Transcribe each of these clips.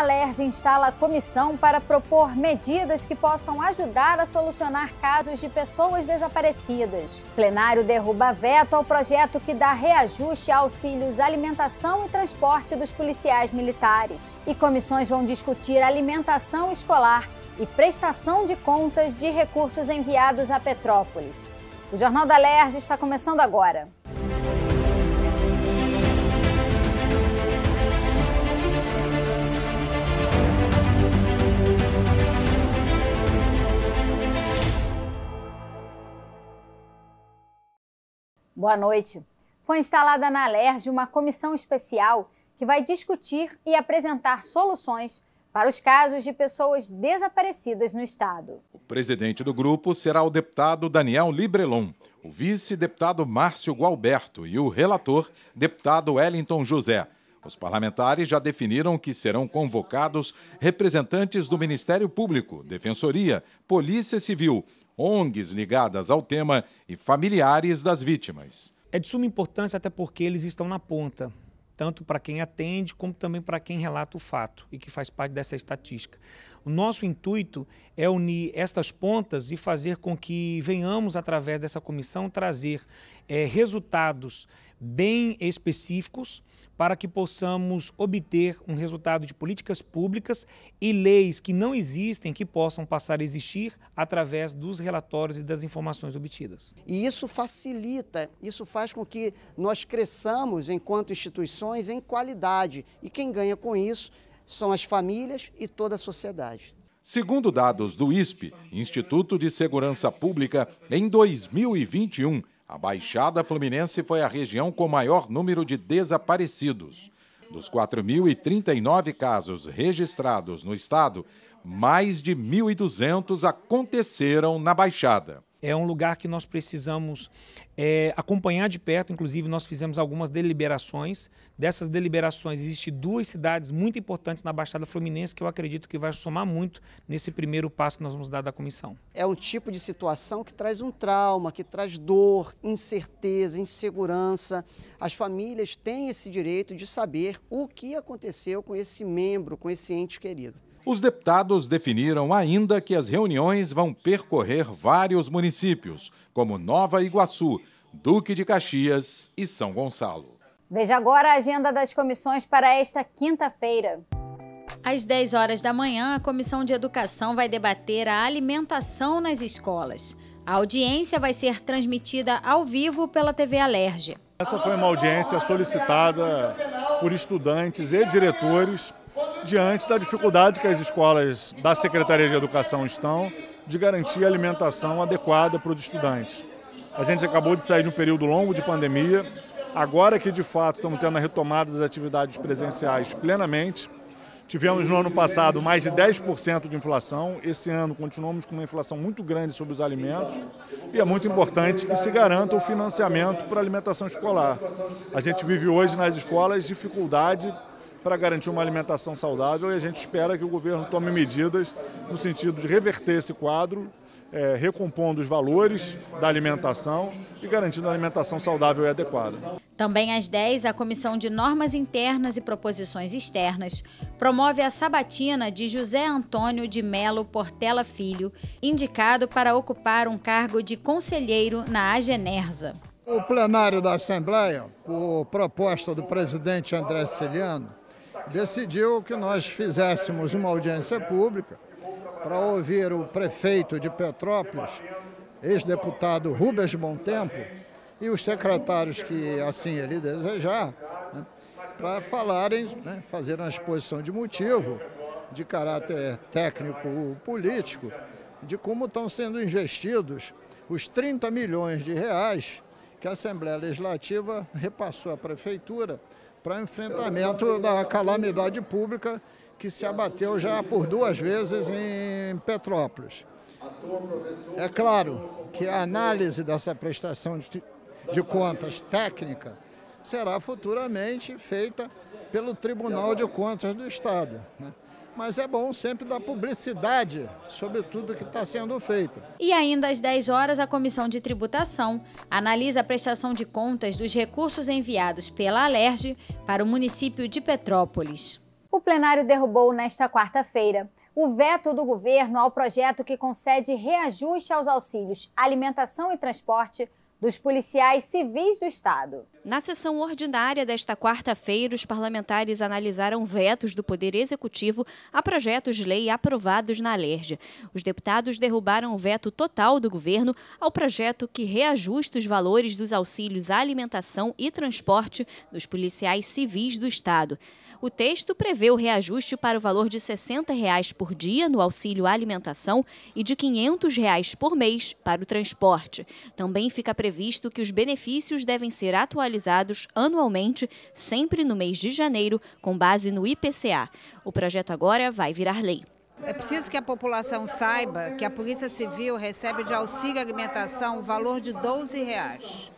a Alerj instala comissão para propor medidas que possam ajudar a solucionar casos de pessoas desaparecidas. O plenário derruba veto ao projeto que dá reajuste a auxílios alimentação e transporte dos policiais militares. E comissões vão discutir alimentação escolar e prestação de contas de recursos enviados a Petrópolis. O Jornal da Alerj está começando agora. Boa noite. Foi instalada na Alerj uma comissão especial que vai discutir e apresentar soluções para os casos de pessoas desaparecidas no Estado. O presidente do grupo será o deputado Daniel Librelon, o vice-deputado Márcio Gualberto e o relator, deputado Wellington José. Os parlamentares já definiram que serão convocados representantes do Ministério Público, Defensoria, Polícia Civil, ONGs ligadas ao tema e familiares das vítimas. É de suma importância até porque eles estão na ponta, tanto para quem atende como também para quem relata o fato e que faz parte dessa estatística. O nosso intuito é unir estas pontas e fazer com que venhamos, através dessa comissão, trazer é, resultados bem específicos para que possamos obter um resultado de políticas públicas e leis que não existem que possam passar a existir através dos relatórios e das informações obtidas. E isso facilita, isso faz com que nós cresçamos enquanto instituições em qualidade e quem ganha com isso são as famílias e toda a sociedade. Segundo dados do ISP, Instituto de Segurança Pública, em 2021, a Baixada Fluminense foi a região com maior número de desaparecidos. Dos 4.039 casos registrados no estado, mais de 1.200 aconteceram na Baixada. É um lugar que nós precisamos é, acompanhar de perto, inclusive nós fizemos algumas deliberações. Dessas deliberações, existem duas cidades muito importantes na Baixada Fluminense que eu acredito que vai somar muito nesse primeiro passo que nós vamos dar da comissão. É um tipo de situação que traz um trauma, que traz dor, incerteza, insegurança. As famílias têm esse direito de saber o que aconteceu com esse membro, com esse ente querido. Os deputados definiram ainda que as reuniões vão percorrer vários municípios, como Nova Iguaçu, Duque de Caxias e São Gonçalo. Veja agora a agenda das comissões para esta quinta-feira. Às 10 horas da manhã, a Comissão de Educação vai debater a alimentação nas escolas. A audiência vai ser transmitida ao vivo pela TV Alerge. Essa foi uma audiência solicitada por estudantes e diretores diante da dificuldade que as escolas da Secretaria de Educação estão de garantir alimentação adequada para os estudantes. A gente acabou de sair de um período longo de pandemia, agora que de fato estamos tendo a retomada das atividades presenciais plenamente. Tivemos no ano passado mais de 10% de inflação, esse ano continuamos com uma inflação muito grande sobre os alimentos e é muito importante que se garanta o financiamento para a alimentação escolar. A gente vive hoje nas escolas dificuldade para garantir uma alimentação saudável e a gente espera que o governo tome medidas no sentido de reverter esse quadro, é, recompondo os valores da alimentação e garantindo a alimentação saudável e adequada. Também às 10, a Comissão de Normas Internas e Proposições Externas promove a sabatina de José Antônio de Melo Portela Filho, indicado para ocupar um cargo de conselheiro na Agenerza. O plenário da Assembleia, por proposta do presidente André Celiano decidiu que nós fizéssemos uma audiência pública para ouvir o prefeito de Petrópolis, ex-deputado Rubens Tempo e os secretários que assim ele desejar, né, para falarem, né, fazer uma exposição de motivo, de caráter técnico-político, de como estão sendo investidos os 30 milhões de reais que a Assembleia Legislativa repassou à Prefeitura para enfrentamento da calamidade pública que se abateu já por duas vezes em Petrópolis. É claro que a análise dessa prestação de, de contas técnica será futuramente feita pelo Tribunal de Contas do Estado. Né? mas é bom sempre dar publicidade sobre tudo que está sendo feito. E ainda às 10 horas, a Comissão de Tributação analisa a prestação de contas dos recursos enviados pela Alerj para o município de Petrópolis. O plenário derrubou nesta quarta-feira o veto do governo ao projeto que concede reajuste aos auxílios alimentação e transporte dos policiais civis do Estado. Na sessão ordinária desta quarta-feira, os parlamentares analisaram vetos do Poder Executivo a projetos de lei aprovados na Alerj. Os deputados derrubaram o veto total do governo ao projeto que reajusta os valores dos auxílios à alimentação e transporte dos policiais civis do Estado. O texto prevê o reajuste para o valor de R$ 60 reais por dia no auxílio à alimentação e de R$ 500 reais por mês para o transporte. Também fica previsto que os benefícios devem ser atualizados atualizados anualmente, sempre no mês de janeiro, com base no IPCA. O projeto agora vai virar lei. É preciso que a população saiba que a Polícia Civil recebe de auxílio alimentação o valor de R$ 12. Reais.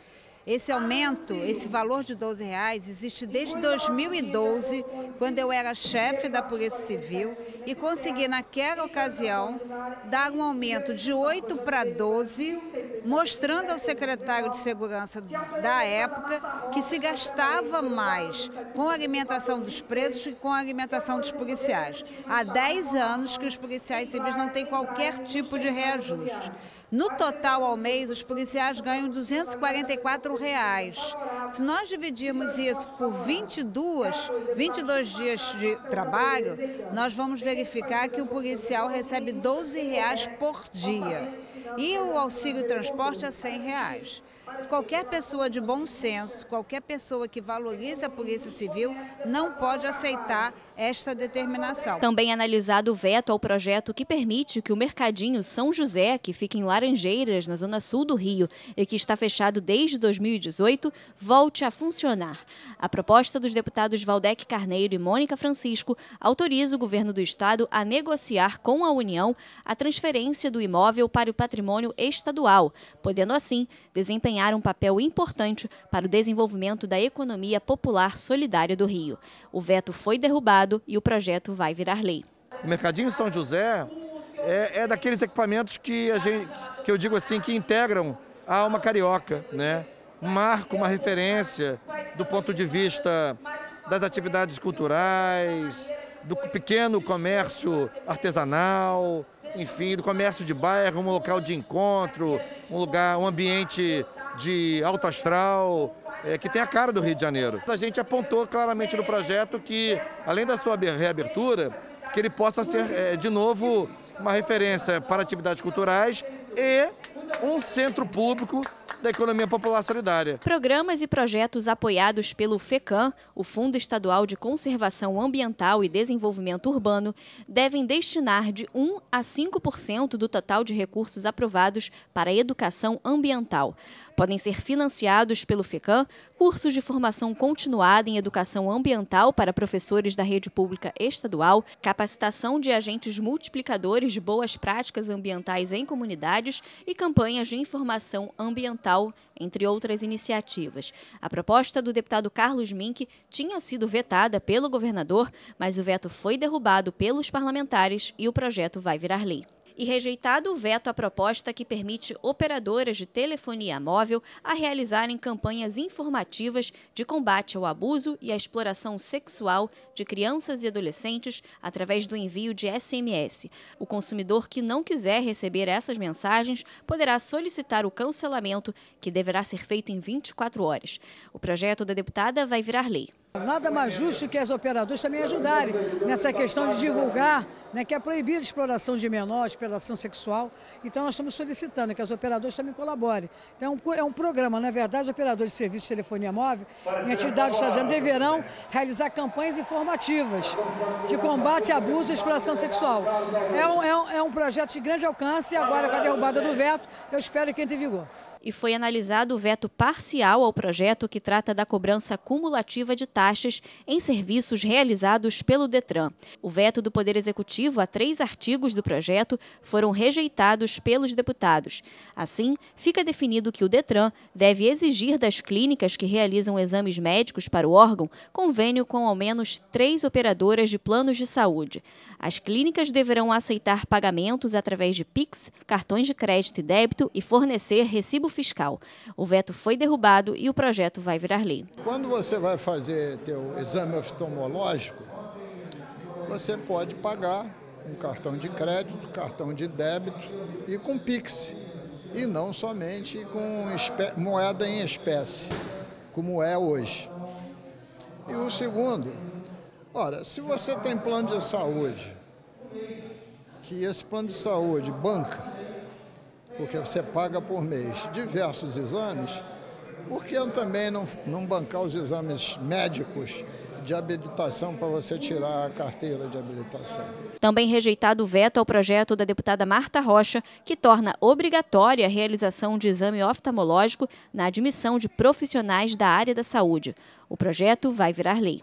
Esse aumento, esse valor de 12 reais, existe desde 2012, quando eu era chefe da Polícia Civil e consegui naquela ocasião dar um aumento de 8 para 12, mostrando ao secretário de Segurança da época que se gastava mais com a alimentação dos presos e com a alimentação dos policiais. Há 10 anos que os policiais civis não têm qualquer tipo de reajuste. No total, ao mês, os policiais ganham R$ 244. Reais. Se nós dividirmos isso por 22, 22 dias de trabalho, nós vamos verificar que o policial recebe R$ 12 reais por dia. E o auxílio transporte é R$ 100. Reais. Qualquer pessoa de bom senso, qualquer pessoa que valorize a Polícia Civil, não pode aceitar esta determinação. Também é analisado o veto ao projeto que permite que o Mercadinho São José, que fica em Laranjeiras, na zona sul do Rio, e que está fechado desde 2018, volte a funcionar. A proposta dos deputados Valdec Carneiro e Mônica Francisco autoriza o governo do estado a negociar com a União a transferência do imóvel para o patrimônio estadual, podendo assim desempenhar desempenhar um papel importante para o desenvolvimento da economia popular solidária do Rio. O veto foi derrubado e o projeto vai virar lei. O Mercadinho São José é, é daqueles equipamentos que, gente, que eu digo assim, que integram a alma carioca, né? Um marco, uma referência do ponto de vista das atividades culturais, do pequeno comércio artesanal, enfim, do comércio de bairro, um local de encontro, um lugar, um ambiente de alto astral, é, que tem a cara do Rio de Janeiro. A gente apontou claramente no projeto que, além da sua reabertura, que ele possa ser, é, de novo, uma referência para atividades culturais e um centro público da economia popular solidária. Programas e projetos apoiados pelo FECAM, o Fundo Estadual de Conservação Ambiental e Desenvolvimento Urbano, devem destinar de 1 a 5% do total de recursos aprovados para a educação ambiental. Podem ser financiados pelo FECAM cursos de formação continuada em educação ambiental para professores da rede pública estadual, capacitação de agentes multiplicadores de boas práticas ambientais em comunidades e campanhas de informação ambiental, entre outras iniciativas. A proposta do deputado Carlos Mink tinha sido vetada pelo governador, mas o veto foi derrubado pelos parlamentares e o projeto vai virar lei e rejeitado o veto à proposta que permite operadoras de telefonia móvel a realizarem campanhas informativas de combate ao abuso e à exploração sexual de crianças e adolescentes através do envio de SMS. O consumidor que não quiser receber essas mensagens poderá solicitar o cancelamento, que deverá ser feito em 24 horas. O projeto da deputada vai virar lei. Nada mais justo que as operadoras também ajudarem nessa questão de divulgar né, que é proibida a exploração de menores, exploração sexual. Então nós estamos solicitando que as operadoras também colaborem. Então é um, é programa, na verdade, os operadores de serviço de telefonia móvel em entidades estaduais deverão realizar campanhas informativas de combate a abuso e exploração sexual. É um, é um, é um projeto de grande alcance e agora com a derrubada do veto, eu espero que entre em vigor e foi analisado o veto parcial ao projeto que trata da cobrança cumulativa de taxas em serviços realizados pelo Detran. O veto do Poder Executivo a três artigos do projeto foram rejeitados pelos deputados. Assim, fica definido que o Detran deve exigir das clínicas que realizam exames médicos para o órgão convênio com ao menos três operadoras de planos de saúde. As clínicas deverão aceitar pagamentos através de PIX, cartões de crédito e débito e fornecer recibo fiscal. O veto foi derrubado e o projeto vai virar lei. Quando você vai fazer teu exame oftalmológico, você pode pagar um cartão de crédito, cartão de débito e com Pix. E não somente com moeda em espécie, como é hoje. E o segundo, ora, se você tem plano de saúde, que esse plano de saúde banca porque você paga por mês, diversos exames, por que também não, não bancar os exames médicos de habilitação para você tirar a carteira de habilitação. Também rejeitado o veto ao projeto da deputada Marta Rocha, que torna obrigatória a realização de exame oftalmológico na admissão de profissionais da área da saúde. O projeto vai virar lei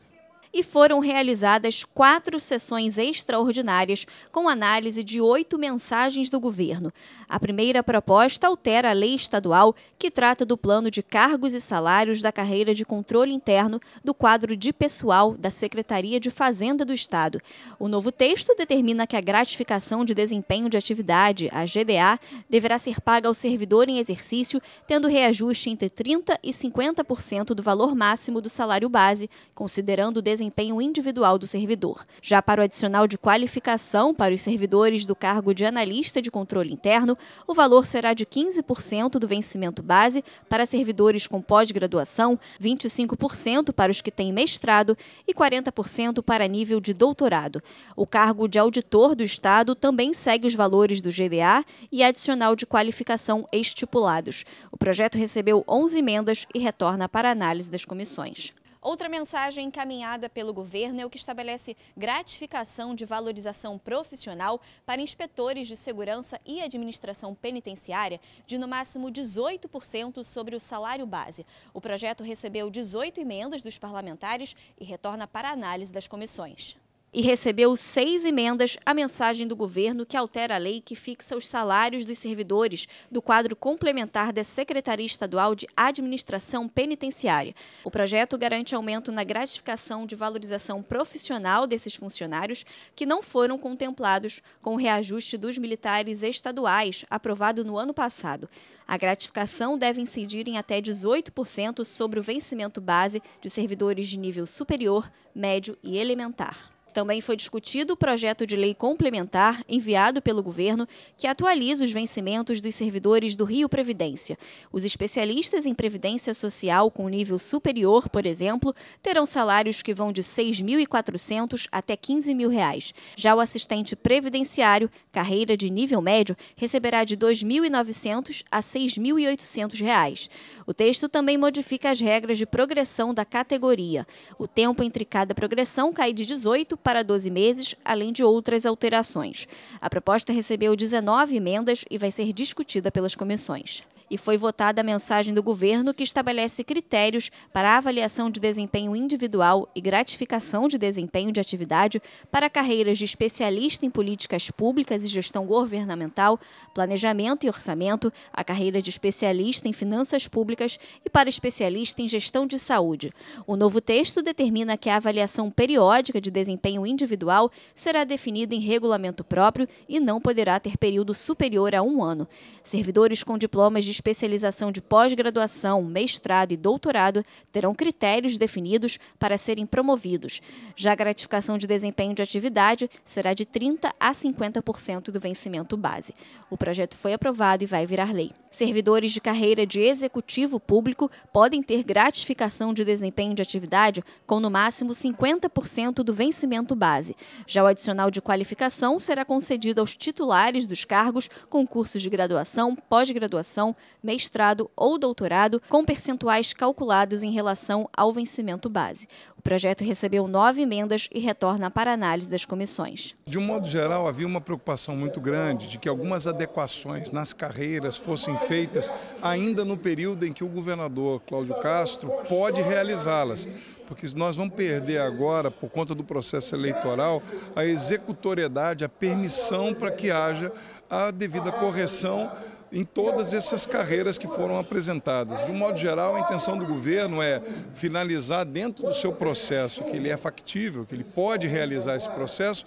e foram realizadas quatro sessões extraordinárias com análise de oito mensagens do governo. A primeira proposta altera a lei estadual que trata do plano de cargos e salários da carreira de controle interno do quadro de pessoal da Secretaria de Fazenda do Estado. O novo texto determina que a gratificação de desempenho de atividade, a GDA, deverá ser paga ao servidor em exercício, tendo reajuste entre 30% e 50% do valor máximo do salário base, considerando o desempenho individual do servidor. Já para o adicional de qualificação para os servidores do cargo de analista de controle interno, o valor será de 15% do vencimento base para servidores com pós-graduação, 25% para os que têm mestrado e 40% para nível de doutorado. O cargo de auditor do Estado também segue os valores do GDA e adicional de qualificação estipulados. O projeto recebeu 11 emendas e retorna para análise das comissões. Outra mensagem encaminhada pelo governo é o que estabelece gratificação de valorização profissional para inspetores de segurança e administração penitenciária de no máximo 18% sobre o salário base. O projeto recebeu 18 emendas dos parlamentares e retorna para análise das comissões e recebeu seis emendas à mensagem do governo que altera a lei que fixa os salários dos servidores do quadro complementar da Secretaria Estadual de Administração Penitenciária. O projeto garante aumento na gratificação de valorização profissional desses funcionários que não foram contemplados com o reajuste dos militares estaduais aprovado no ano passado. A gratificação deve incidir em até 18% sobre o vencimento base de servidores de nível superior, médio e elementar. Também foi discutido o projeto de lei complementar enviado pelo governo que atualiza os vencimentos dos servidores do Rio Previdência. Os especialistas em previdência social com nível superior, por exemplo, terão salários que vão de R$ 6.400 até R$ 15 mil. Reais. Já o assistente previdenciário, carreira de nível médio, receberá de R$ 2.900 a R$ 6.800. Reais. O texto também modifica as regras de progressão da categoria. O tempo entre cada progressão cai de 18 para 12 meses, além de outras alterações. A proposta recebeu 19 emendas e vai ser discutida pelas comissões e foi votada a mensagem do governo que estabelece critérios para avaliação de desempenho individual e gratificação de desempenho de atividade para carreiras de especialista em políticas públicas e gestão governamental, planejamento e orçamento, a carreira de especialista em finanças públicas e para especialista em gestão de saúde. O novo texto determina que a avaliação periódica de desempenho individual será definida em regulamento próprio e não poderá ter período superior a um ano. Servidores com diplomas de especialização de pós-graduação, mestrado e doutorado terão critérios definidos para serem promovidos. Já a gratificação de desempenho de atividade será de 30% a 50% do vencimento base. O projeto foi aprovado e vai virar lei. Servidores de carreira de executivo público podem ter gratificação de desempenho de atividade com no máximo 50% do vencimento base. Já o adicional de qualificação será concedido aos titulares dos cargos com cursos de graduação, pós-graduação, mestrado ou doutorado, com percentuais calculados em relação ao vencimento base. O projeto recebeu nove emendas e retorna para análise das comissões. De um modo geral, havia uma preocupação muito grande de que algumas adequações nas carreiras fossem feitas ainda no período em que o governador Cláudio Castro pode realizá-las. Porque nós vamos perder agora, por conta do processo eleitoral, a executoriedade, a permissão para que haja a devida correção em todas essas carreiras que foram apresentadas. De um modo geral, a intenção do governo é finalizar dentro do seu processo, que ele é factível, que ele pode realizar esse processo,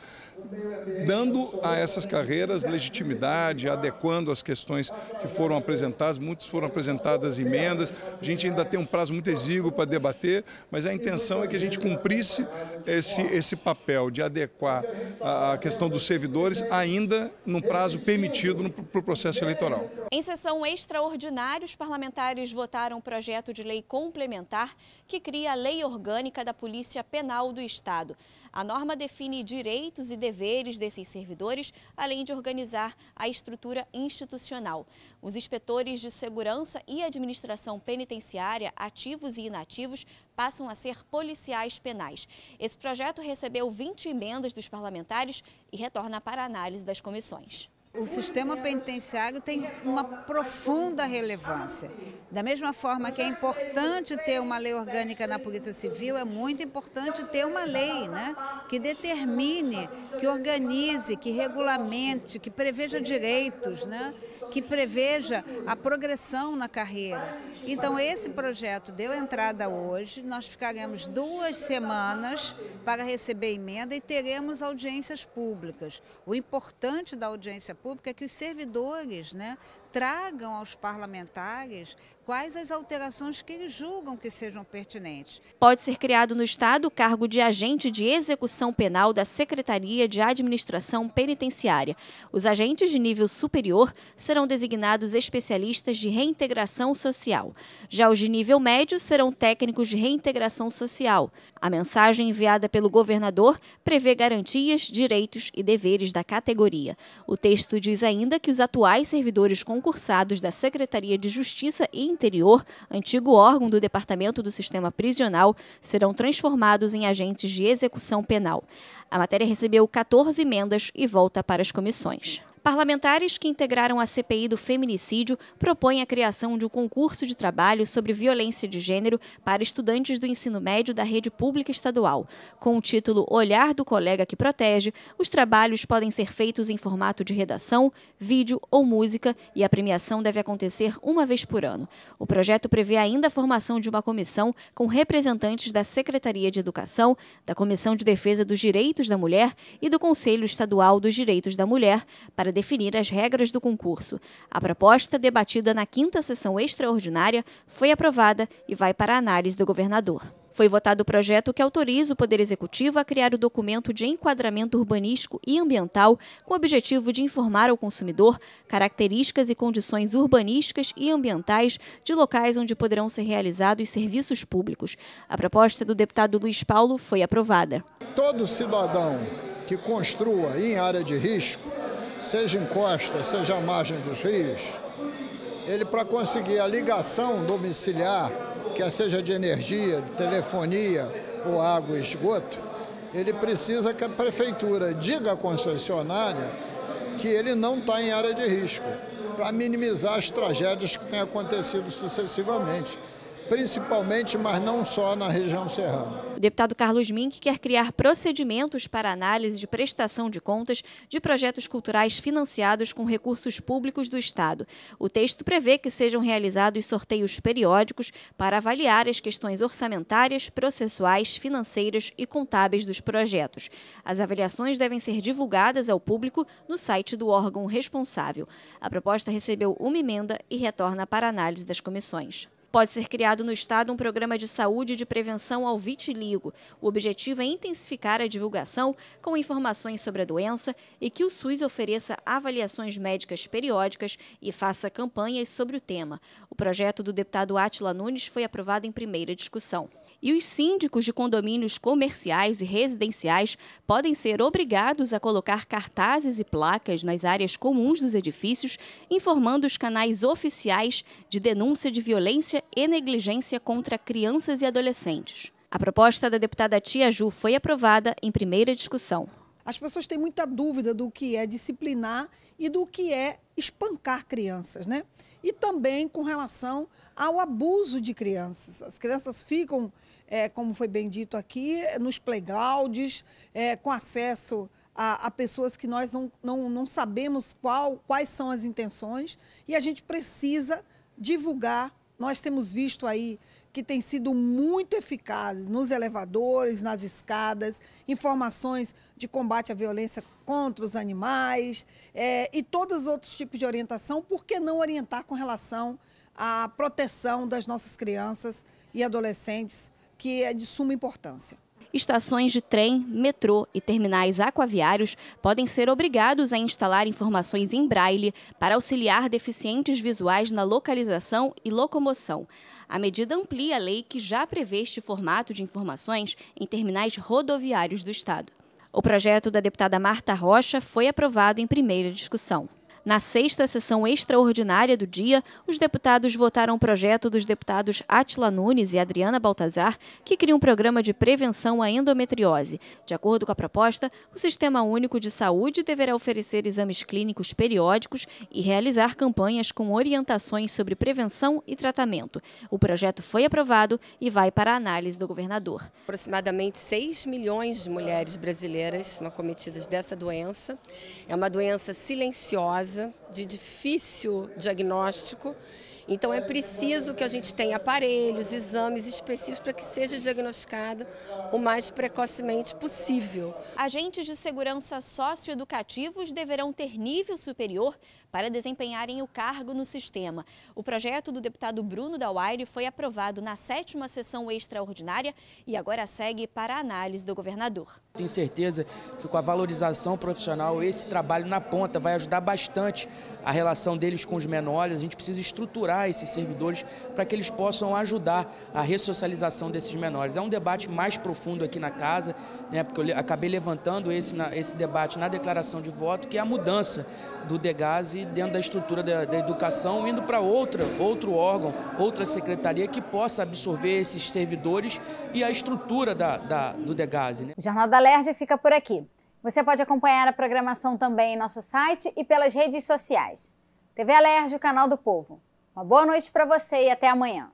dando a essas carreiras legitimidade, adequando as questões que foram apresentadas. Muitas foram apresentadas emendas. A gente ainda tem um prazo muito exíguo para debater, mas a intenção é que a gente cumprisse esse, esse papel de adequar a, questão dos servidores ainda no prazo permitido para o pro processo eleitoral. Em sessão extraordinária, os parlamentares votaram um projeto de lei complementar que cria a Lei Orgânica da Polícia Penal do Estado. A norma define direitos e deveres desses servidores, além de organizar a estrutura institucional. Os inspetores de segurança e administração penitenciária, ativos e inativos, passam a ser policiais penais. Esse projeto recebeu 20 emendas dos parlamentares e retorna para análise das comissões o sistema penitenciário tem uma profunda relevância. Da mesma forma que é importante ter uma lei orgânica na Polícia Civil, é muito importante ter uma lei né, que determine, que organize, que regulamente, que preveja direitos. Né? que preveja a progressão na carreira. Então, esse projeto deu entrada hoje, nós ficaremos duas semanas para receber emenda e teremos audiências públicas. O importante da audiência pública é que os servidores né, tragam aos parlamentares quais as alterações que eles julgam que sejam pertinentes. Pode ser criado no Estado o cargo de agente de execução penal da Secretaria de Administração Penitenciária. Os agentes de nível superior serão designados especialistas de reintegração social. Já os de nível médio serão técnicos de reintegração social. A mensagem enviada pelo governador prevê garantias, direitos e deveres da categoria. O texto diz ainda que os atuais servidores com concursados da Secretaria de Justiça e Interior, antigo órgão do Departamento do Sistema Prisional, serão transformados em agentes de execução penal. A matéria recebeu 14 emendas e volta para as comissões. Parlamentares que integraram a CPI do feminicídio propõem a criação de um concurso de trabalho sobre violência de gênero para estudantes do ensino médio da rede pública estadual. Com o título Olhar do Colega que Protege, os trabalhos podem ser feitos em formato de redação, vídeo ou música e a premiação deve acontecer uma vez por ano. O projeto prevê ainda a formação de uma comissão com representantes da Secretaria de Educação, da Comissão de Defesa dos Direitos da Mulher e do Conselho Estadual dos Direitos da Mulher para definir as regras do concurso. A proposta, debatida na quinta sessão extraordinária, foi aprovada e vai para a análise do governador. Foi votado o projeto que autoriza o Poder Executivo a criar o documento de enquadramento urbanístico e ambiental com o objetivo de informar ao consumidor características e condições urbanísticas e ambientais de locais onde poderão ser realizados serviços públicos. A proposta do deputado Luiz Paulo foi aprovada. Todo cidadão que construa em área de risco seja em costa, seja à margem dos rios, ele para conseguir a ligação domiciliar, que seja de energia, de telefonia ou água e esgoto, ele precisa que a prefeitura diga à concessionária que ele não está em área de risco, para minimizar as tragédias que têm acontecido sucessivamente principalmente, mas não só na região serrana. O deputado Carlos Mink quer criar procedimentos para análise de prestação de contas de projetos culturais financiados com recursos públicos do Estado. O texto prevê que sejam realizados sorteios periódicos para avaliar as questões orçamentárias, processuais, financeiras e contábeis dos projetos. As avaliações devem ser divulgadas ao público no site do órgão responsável. A proposta recebeu uma emenda e retorna para análise das comissões. Pode ser criado no Estado um programa de saúde de prevenção ao vitiligo. O objetivo é intensificar a divulgação com informações sobre a doença e que o SUS ofereça avaliações médicas periódicas e faça campanhas sobre o tema. O projeto do deputado Atila Nunes foi aprovado em primeira discussão e os síndicos de condomínios comerciais e residenciais podem ser obrigados a colocar cartazes e placas nas áreas comuns dos edifícios, informando os canais oficiais de denúncia de violência e negligência contra crianças e adolescentes. A proposta da deputada Tia Ju foi aprovada em primeira discussão. As pessoas têm muita dúvida do que é disciplinar e do que é espancar crianças, né? E também com relação ao abuso de crianças. As crianças ficam é, como foi bem dito aqui, nos playgrounds, é, com acesso a, a, pessoas que nós não, não, não sabemos qual, quais são as intenções e a gente precisa divulgar. Nós temos visto aí que tem sido muito eficazes nos elevadores, nas escadas, informações de combate à violência contra os animais é, e todos os outros tipos de orientação, por que não orientar com relação à proteção das nossas crianças e adolescentes que é de suma importância. Estações de trem, metrô e terminais aquaviários podem ser obrigados a instalar informações em braille para auxiliar deficientes visuais na localização e locomoção. A medida amplia a lei que já prevê este formato de informações em terminais rodoviários do Estado. O projeto da deputada Marta Rocha foi aprovado em primeira discussão. Na sexta sessão extraordinária do dia, os deputados votaram o projeto dos deputados Atila Nunes e Adriana Baltazar, que cria um programa de prevenção à endometriose. De acordo com a proposta, o Sistema Único de Saúde deverá oferecer exames clínicos periódicos e realizar campanhas com orientações sobre prevenção e tratamento. O projeto foi aprovado e vai para a análise do governador. Aproximadamente 6 milhões de mulheres brasileiras são acometidas dessa doença. É uma doença silenciosa coisa, de difícil diagnóstico. Então é preciso que a gente tenha aparelhos, exames específicos para que seja diagnosticado o mais precocemente possível. Agentes de segurança socioeducativos deverão ter nível superior para desempenharem o cargo no sistema. O projeto do deputado Bruno Dauaire foi aprovado na sétima sessão extraordinária e agora segue para a análise do governador. Tenho certeza que com a valorização profissional, esse trabalho na ponta vai ajudar bastante a relação deles com os menores. A gente precisa estruturar esses servidores para que eles possam ajudar a ressocialização desses menores. É um debate mais profundo aqui na casa, né, porque eu acabei levantando esse, esse debate na declaração de voto, que é a mudança do Degase dentro da estrutura da, da educação, indo para outra, outro órgão, outra secretaria que possa absorver esses servidores e a estrutura da, da, do DEGASE. Né? O Jornal da LERJ fica por aqui. Você pode acompanhar a programação também em nosso site e pelas redes sociais. TV Alerj, o canal do povo. Uma boa noite para você e até amanhã.